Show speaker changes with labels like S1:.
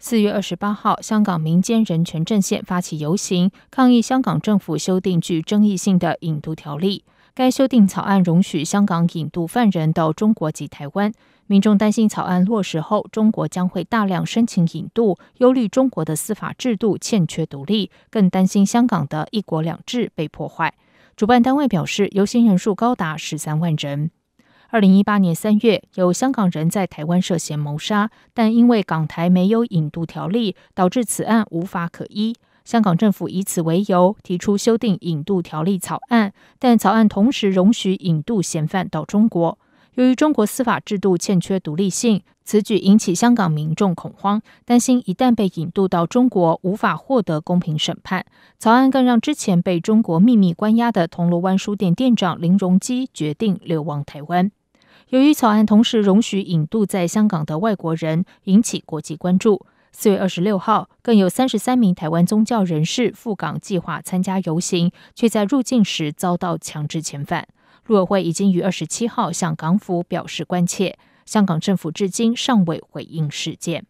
S1: 四月二十八号，香港民间人权阵线发起游行，抗议香港政府修订具争议性的引渡条例。该修订草案容许香港引渡犯人到中国及台湾。民众担心草案落实后，中国将会大量申请引渡，忧虑中国的司法制度欠缺独立，更担心香港的一国两制被破坏。主办单位表示，游行人数高达十三万人。二零一八年三月，有香港人在台湾涉嫌谋杀，但因为港台没有引渡条例，导致此案无法可依。香港政府以此为由，提出修订引渡条例草案，但草案同时容许引渡嫌犯到中国。由于中国司法制度欠缺独立性，此举引起香港民众恐慌，担心一旦被引渡到中国，无法获得公平审判。草案更让之前被中国秘密关押的铜锣湾书店店长林荣基决定流亡台湾。由于草案同时容许引渡在香港的外国人，引起国际关注。四月二十六号，更有三十三名台湾宗教人士赴港计划参加游行，却在入境时遭到强制遣返。陆委会已经于二十七号向港府表示关切，香港政府至今尚未回应事件。